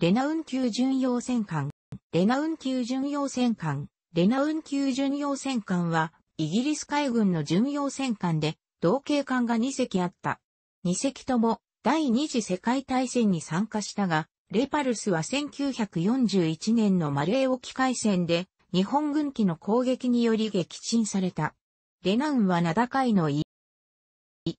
レナウン級巡洋戦艦、レナウン級巡洋戦艦、レナウン級巡洋戦艦は、イギリス海軍の巡洋戦艦で、同型艦が2隻あった。2隻とも、第二次世界大戦に参加したが、レパルスは1941年のマレー沖海戦で、日本軍機の攻撃により撃沈された。レナウンは名高いのい。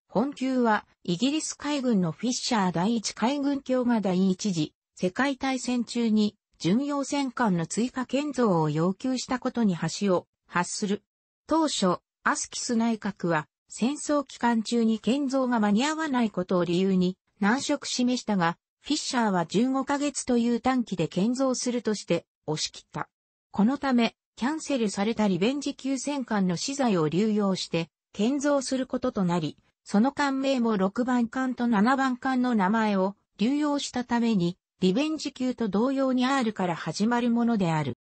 本級は、イギリス海軍のフィッシャー第一海軍卿が第一次世界大戦中に巡洋戦艦の追加建造を要求したことに橋を発する。当初、アスキス内閣は戦争期間中に建造が間に合わないことを理由に難色示したが、フィッシャーは15ヶ月という短期で建造するとして押し切った。このため、キャンセルされたリベンジ級戦艦の資材を流用して建造することとなり、その艦名も6番艦と7番艦の名前を流用したためにリベンジ級と同様に R から始まるものである。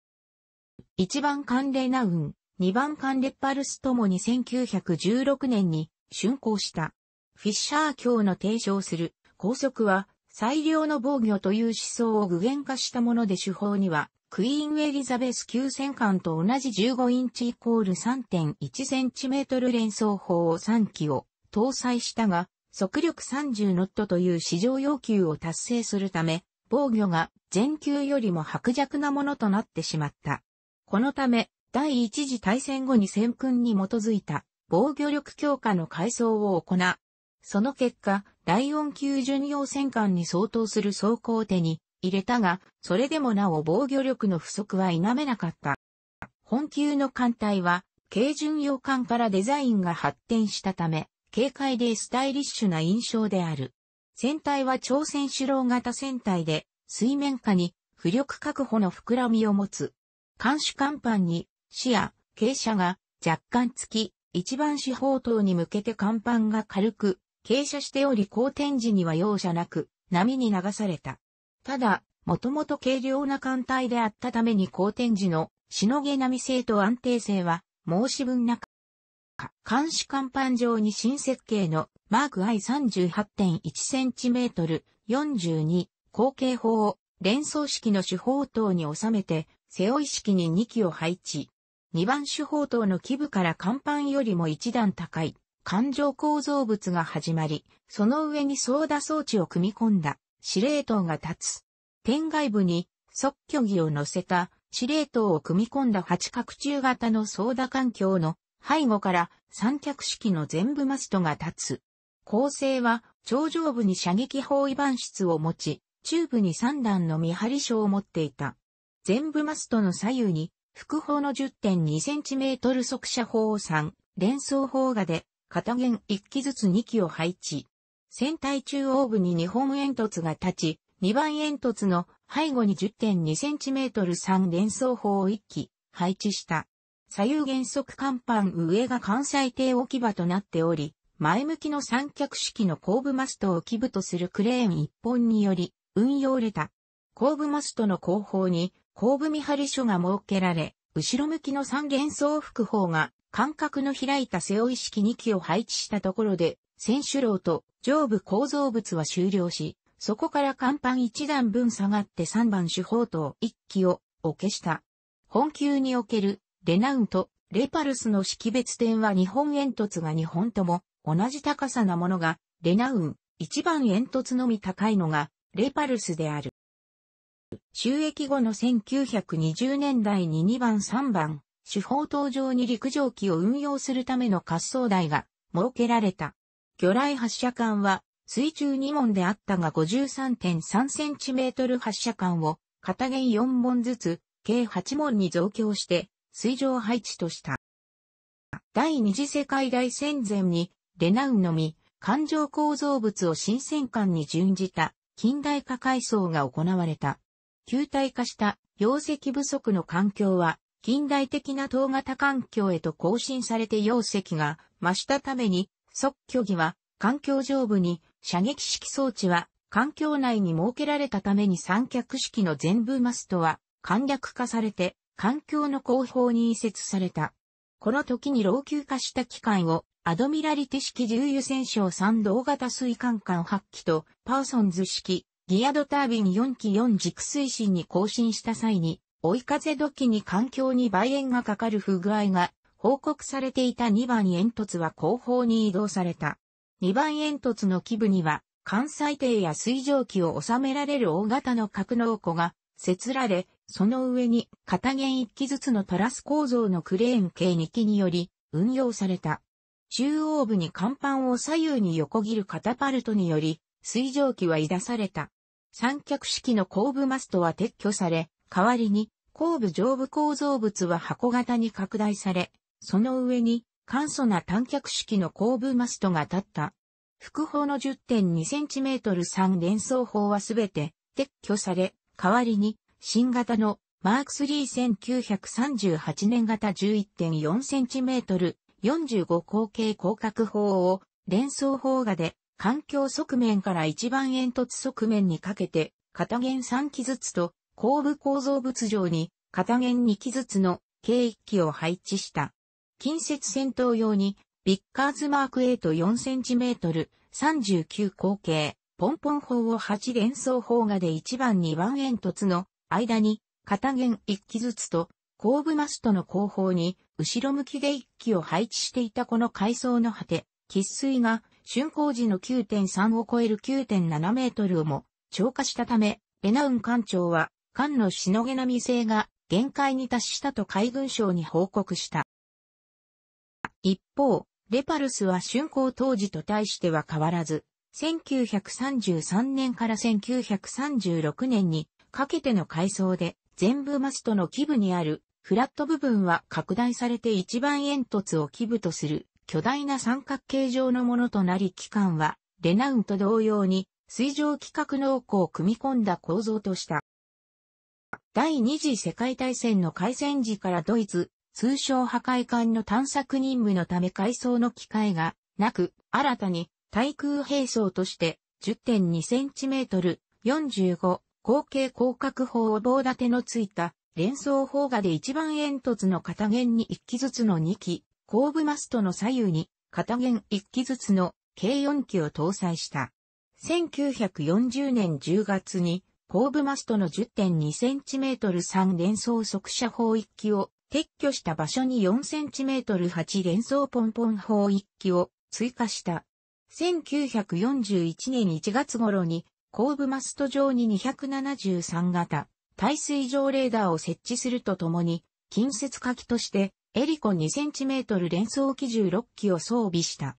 1番寒冷ナウン、2番寒レパルスともに1916年に竣工した。フィッシャー教の提唱する高速は最良の防御という思想を具現化したもので手法にはクイーンエリザベス級戦艦と同じ15インチイコール3.1センチメートル連装砲を3機を搭載したが、速力30ノットという市場要求を達成するため、防御が全球よりも薄弱なものとなってしまった。このため、第一次大戦後に戦訓に基づいた防御力強化の改装を行その結果、ライオン級巡洋戦艦に相当する装甲を手に入れたが、それでもなお防御力の不足は否めなかった。本級の艦隊は、軽巡洋艦からデザインが発展したため、軽快でスタイリッシュな印象である。船体は朝鮮主郎型船体で、水面下に浮力確保の膨らみを持つ。艦首甲板に、視野、傾斜が若干つき、一番四方等に向けて甲板が軽く、傾斜しており好転時には容赦なく、波に流された。ただ、もともと軽量な艦隊であったために好転時のしのげ波性と安定性は申し分なく監視甲板上に新設計のマーク I38.1cm 42後継法を連想式の手法等に収めて、背負い式に2機を配置。2番手法等の基部から甲板よりも一段高い、環状構造物が始まり、その上に操舵装置を組み込んだ司令塔が立つ。天外部に即居儀を乗せた司令塔を組み込んだ八角柱型の操舵環境の背後から三脚式の全部マストが立つ。構成は頂上部に射撃包囲板室を持ち、中部に三段の見張り所を持っていた。全部マストの左右に、副砲の 10.2cm 速射砲を3、連装砲がで、片弦1機ずつ2機を配置。船体中央部に2本煙突が立ち、2番煙突の背後に 10.2cm3 連装砲を1機配置した。左右原則甲板上が関西艇置き場となっており、前向きの三脚式の後部マストを基部とするクレーン一本により、運用れた。後部マストの後方に、後部見張り所が設けられ、後ろ向きの三連装副砲が、間隔の開いた背負い式2機を配置したところで、選手楼と上部構造物は終了し、そこから甲板1段分下がって3番手砲塔1機をおけした。本級におけるレナウンとレパルスの識別点は2本煙突が2本とも同じ高さなものが、レナウン、一番煙突のみ高いのが、レパルスである。収益後の1920年代に2番3番、手法登場に陸上機を運用するための滑走台が設けられた。魚雷発射管は水中2門であったが 53.3cm 発射管を片弦4本ずつ計8門に増強して水上配置とした。第二次世界大戦前に、レナウンのみ、環状構造物を新戦艦に準じた近代化改装が行われた。球体化した容積不足の環境は近代的な等型環境へと更新されて容積が増したために即虚偽は環境上部に射撃式装置は環境内に設けられたために三脚式の全部マストは簡略化されて環境の後方に移設された。この時に老朽化した機関を、アドミラリテ式重油船床3同型水管管8機と、パーソンズ式、ギアドタービン4機4軸推進に更新した際に、追い風時に環境に倍円がかかる不具合が報告されていた2番煙突は後方に移動された。2番煙突の基部には、関西艇や水蒸気を収められる大型の格納庫が設られ、その上に片弦1機ずつのトラス構造のクレーン計2機により運用された。中央部に甲板を左右に横切るカタパルトにより水蒸気は逸脱された。三脚式の後部マストは撤去され、代わりに後部上部構造物は箱型に拡大され、その上に簡素な単脚式の後部マストが立った。副砲の 10.2cm3 連装砲はすべて撤去され、代わりに新型のマーク31938年型 11.4cm 45口径広角砲を連想砲画で環境側面から一番煙突側面にかけて片弦3機ずつと後部構造物上に片弦2機ずつの計1機を配置した。近接戦闘用にビッカーズマーク8 4cm 39口径ポンポン砲を8連装砲画で1番2番煙突の間に片弦一機ずつと後部マストの後方に後ろ向きで一機を配置していたこの階層の果て、喫水が竣工時の9.3を超える9.7メートルをも超過したため、ベナウン艦長は艦のしのげなみ性が限界に達したと海軍省に報告した。一方、レパルスは竣工当時と対しては変わらず、1933年から1936年にかけての階層で、全部マストの基部にあるフラット部分は拡大されて一番煙突を基部とする巨大な三角形状のものとなり機関はレナウンと同様に水上規格濃厚を組み込んだ構造とした。第二次世界大戦の開戦時からドイツ、通称破壊艦の探索任務のため改装の機会がなく、新たに対空兵装として10.2センチメートル45後継広角砲を棒立てのついた連装砲画で一番煙突の片弦に一機ずつの二機、後部マストの左右に片弦一機ずつの計四機を搭載した。1940年10月に後部マストの 10.2cm3 連装速射砲一機を撤去した場所に 4cm8 連装ポンポン砲一機を追加した。1941年1月頃に後部マスト上に273型、耐水上レーダーを設置するとともに、近接火器として、エリコ 2cm 連装機銃6機を装備した。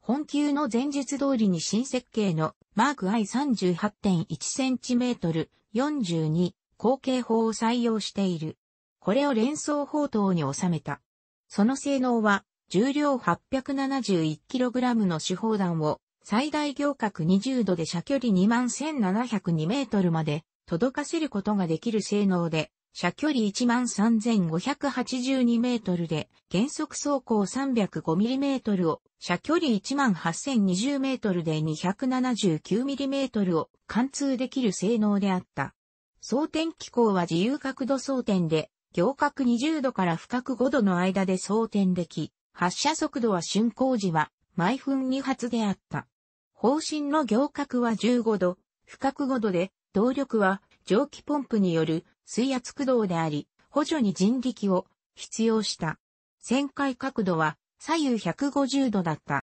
本級の前日通りに新設計のマーク I38.1cm 42後継砲を採用している。これを連装砲塔に収めた。その性能は重量 871kg の手砲弾を最大行角20度で射距離21,702メートルまで届かせることができる性能で、射距離13,582メートルで、原則走行305ミリメートルを、射距離18,020メートルで279ミリメートルを貫通できる性能であった。装填機構は自由角度装填で、行角20度から深く5度の間で装填でき、発射速度は竣工時は毎分2発であった。方針の行角は15度、深角5度で、動力は蒸気ポンプによる水圧駆動であり、補助に人力を必要した。旋回角度は左右150度だった。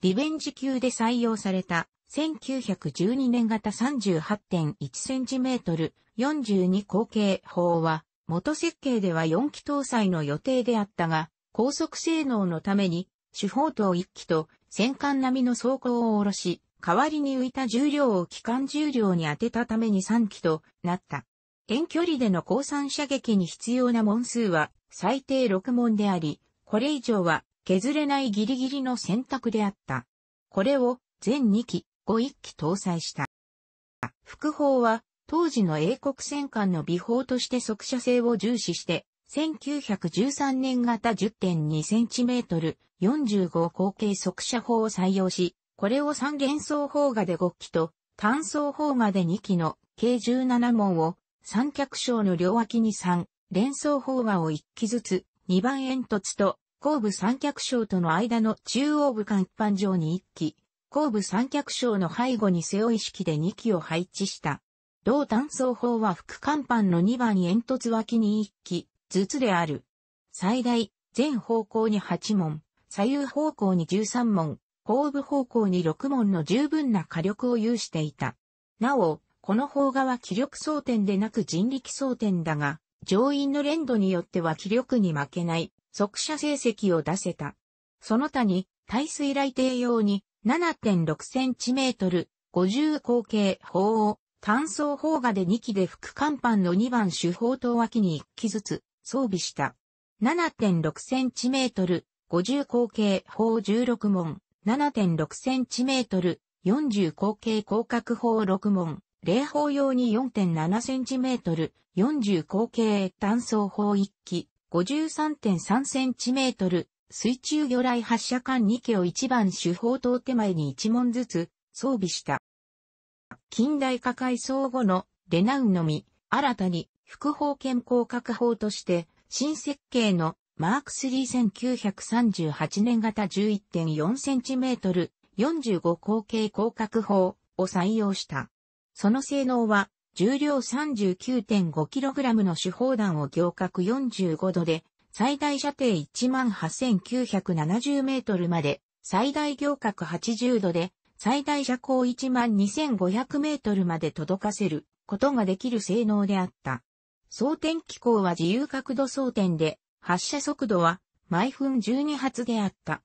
リベンジ級で採用された1912年型 38.1cm 42口径砲は元設計では4機搭載の予定であったが、高速性能のために主砲塔1機と戦艦並みの装甲を下ろし、代わりに浮いた重量を機関重量に当てたために3機となった。遠距離での降参射撃に必要な門数は最低6門であり、これ以上は削れないギリギリの選択であった。これを全2機、5 1機搭載した。副砲は当時の英国戦艦の美砲として速射性を重視して1913年型 10.2cm、45口径速射砲を採用し、これを三連装砲画で5機と、単装砲画で2機の計17門を、三脚章の両脇に3、連装砲画を1機ずつ、2番煙突と、後部三脚章との間の中央部間一般上に1機、後部三脚章の背後に背負い式で2機を配置した。同単装砲は副甲板の2番煙突脇に1機、ずつである。最大、全方向に8問、左右方向に13問、後部方向に6問の十分な火力を有していた。なお、この砲画は気力争点でなく人力争点だが、乗員の連度によっては気力に負けない、速射成績を出せた。その他に、耐水雷艇用に7.6センチメートル、50口径砲を、単装砲画で2機で副艦板の2番主砲塔脇に1機ずつ、装備した。7.6センチメートル、50口径砲16門、7.6センチメートル、40口径広角砲6門、礼砲用に4.7センチメートル、40口径単装砲1機、53.3センチメートル、水中魚雷発射管2機を1番手砲塔手前に1門ずつ装備した。近代化改装後のレナウンのみ、新たに副方健康確保として、新設計のマーク31938年型 11.4cm 45口径広角法を採用した。その性能は重量 39.5kg の手砲弾を行角45度で最大射程18970メートルまで最大行角80度で最大射高12500メートルまで届かせることができる性能であった。装填機構は自由角度装填で、発射速度は毎分12発であった。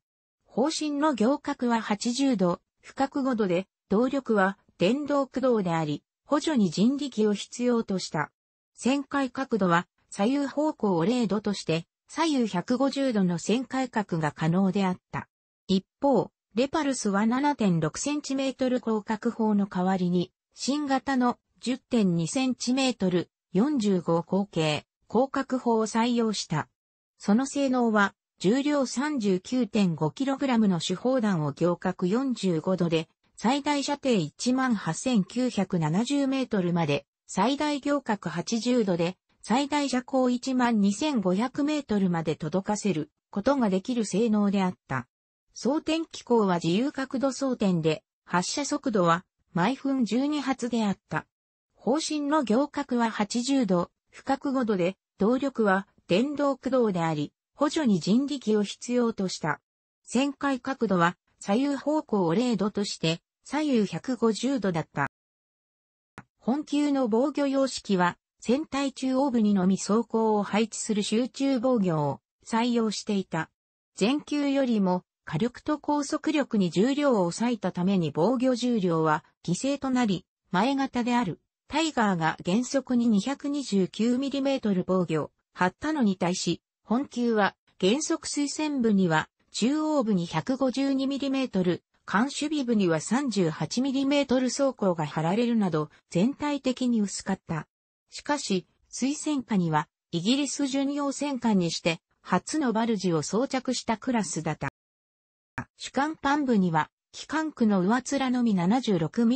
方針の行角は80度、不角5度で、動力は電動駆動であり、補助に人力を必要とした。旋回角度は左右方向を0度として、左右150度の旋回角が可能であった。一方、レパルスは 7.6cm 広角砲の代わりに、新型の 10.2cm 45口径、広角砲を採用した。その性能は、重量 39.5kg の手砲弾を行角45度で、最大射程18,970メートルまで、最大行角80度で、最大射高12,500メートルまで届かせることができる性能であった。装填機構は自由角度装填で、発射速度は毎分12発であった。方針の行角は80度、深く5度で、動力は電動駆動であり、補助に人力を必要とした。旋回角度は左右方向を0度として左右150度だった。本級の防御様式は船体中央部にのみ装甲を配置する集中防御を採用していた。前級よりも火力と高速力に重量を抑えたために防御重量は犠牲となり前型であるタイガーが原則に 229mm 防御、張ったのに対し、本級は原則推薦部には中央部に 152mm、艦守備部には 38mm 走行が張られるなど全体的に薄かった。しかし、推薦下にはイギリス巡洋戦艦にして初のバルジを装着したクラスだった。主艦パン部には機関区の上面のみ 76mm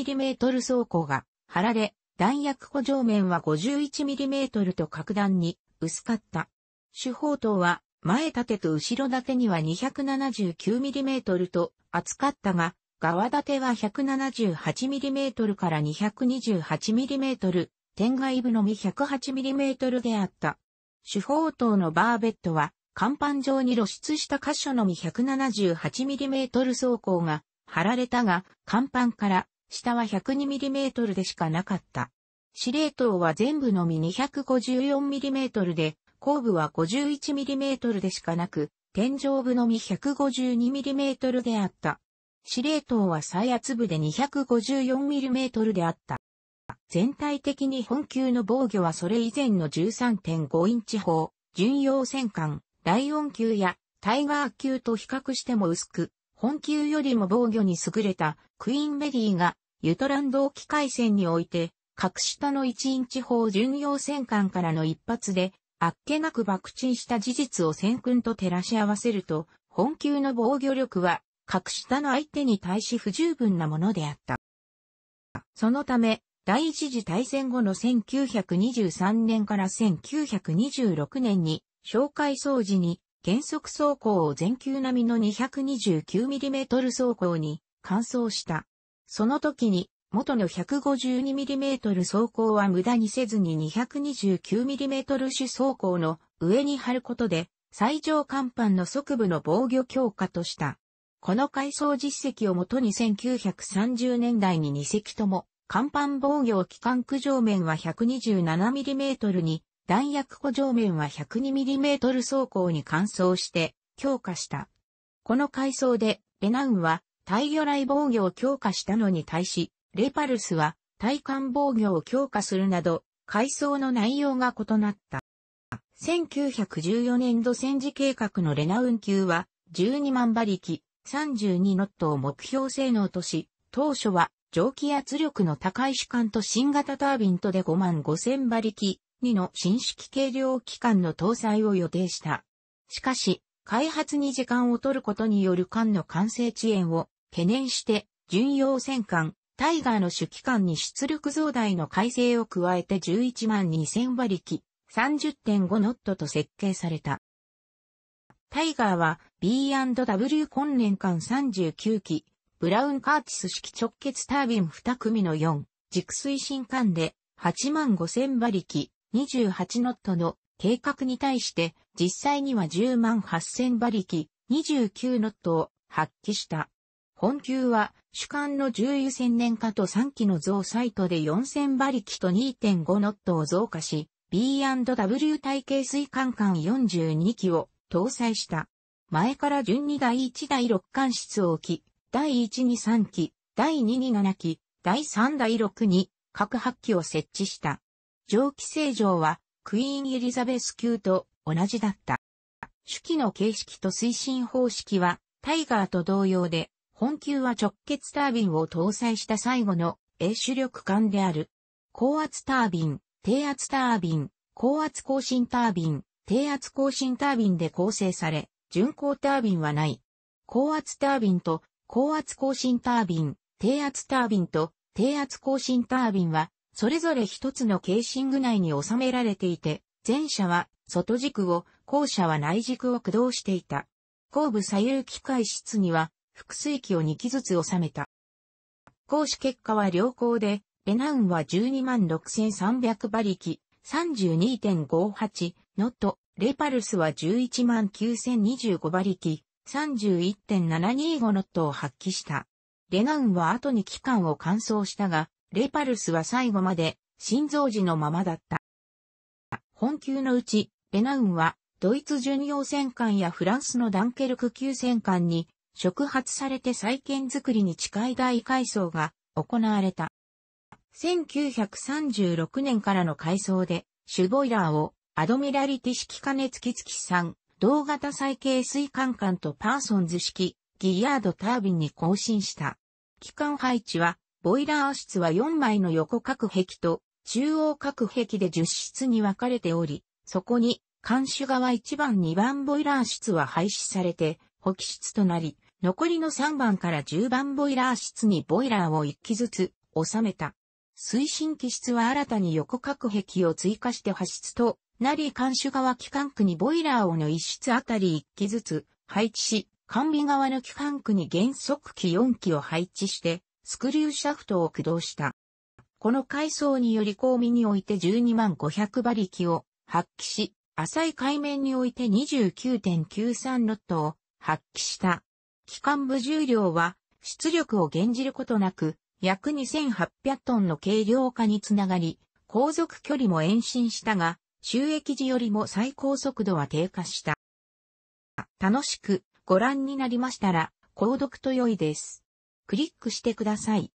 走行が張られ、弾薬庫上面は 51mm と格段に薄かった。主砲塔は前立てと後ろ立てには 279mm と厚かったが、側立ては 178mm から 228mm、天外部のみ 108mm であった。主砲塔のバーベットは、甲板上に露出した箇所のみ 178mm 装甲が貼られたが、甲板から下は 102mm でしかなかった。司令塔は全部のみ 254mm で、後部は 51mm でしかなく、天井部のみ 152mm であった。司令塔は最圧部で 254mm であった。全体的に本級の防御はそれ以前の13.5インチ砲、巡洋戦艦、ライオン級やタイガー級と比較しても薄く、本級よりも防御に優れたクイーンメリーがユトランド沖海戦において、格下の一員地方巡洋戦艦からの一発で、あっけなく爆沈した事実を戦訓と照らし合わせると、本級の防御力は、格下の相手に対し不十分なものであった。そのため、第一次大戦後の1923年から1926年に、紹戒掃除に、原則走行を全球並みの 229mm 走行に、乾燥した。その時に、元の 152mm 走行は無駄にせずに 229mm 主走行の上に貼ることで、最上甲板の側部の防御強化とした。この改装実績をもとに1930年代に2隻とも、甲板防御機関区上面は 127mm に、弾薬庫上面は 102mm 走行に換装して強化した。この改装で、ベナウンは対魚雷防御を強化したのに対し、レパルスは対艦防御を強化するなど、階層の内容が異なった。1914年度戦時計画のレナウン級は12万馬力32ノットを目標性能とし、当初は蒸気圧力の高い主管と新型タービンとで5万5千馬力2の新式軽量機関の搭載を予定した。しかし、開発に時間を取ることによる艦の完成遅延を懸念して、巡洋戦艦、タイガーの主機関に出力増大の改正を加えて11万2000馬力、30.5ノットと設計された。タイガーは B&W 混年間39機、ブラウンカーチス式直結タービン2組の4、軸推進艦で8万5000馬力、28ノットの計画に対して実際には10万8000馬力29ノットを発揮した。本級は主艦の重油専年化と3機の増サイトで4000馬力と2.5ノットを増加し、B&W 体系水管管42機を搭載した。前から順に第1第6管室を置き、第1に3機、第2に7機、第3第6に各8機を設置した。蒸気正常はクイーンエリザベス級と同じだった。手記の形式と推進方式は、タイガーと同様で、本級は直結タービンを搭載した最後の英主力艦である。高圧タービン、低圧タービン、高圧更新タービン、低圧更新タービンで構成され、巡航タービンはない。高圧タービンと高圧更新タービン、低圧タービンと低圧更新タービンはそれぞれ一つのケーシング内に収められていて、前者は外軸を、後者は内軸を駆動していた。後部左右機械室には複数機を2機ずつ収めた。行使結果は良好で、レナウンは126,300馬力、32.58ノット、レパルスは119,025馬力、31.725ノットを発揮した。レナウンは後に機関を完走したが、レパルスは最後まで心臓時のままだった。本級のうち、ベナウンはドイツ巡洋戦艦やフランスのダンケルク級戦艦に触発されて再建作りに近い大改装が行われた。1936年からの改装で、シュボイラーをアドミラリティ式加熱機付き3、同型再系水管管とパーソンズ式ギヤアードタービンに更新した。機関配置はボイラー室は4枚の横隔壁と中央隔壁で10室に分かれており、そこに、監守側1番2番ボイラー室は廃止されて、補給室となり、残りの3番から10番ボイラー室にボイラーを1機ずつ収めた。推進機室は新たに横隔壁を追加して発出となり監守側機関区にボイラーをの1室あたり1機ずつ配置し、管理側の機関区に原則機4機を配置して、スクリューシャフトを駆動した。この階層により公民において12万500馬力を発揮し、浅い海面において29.93ロットを発揮した。機関部重量は出力を減じることなく、約2800トンの軽量化につながり、航続距離も延伸したが、収益時よりも最高速度は低下した。楽しくご覧になりましたら、購読と良いです。クリックしてください。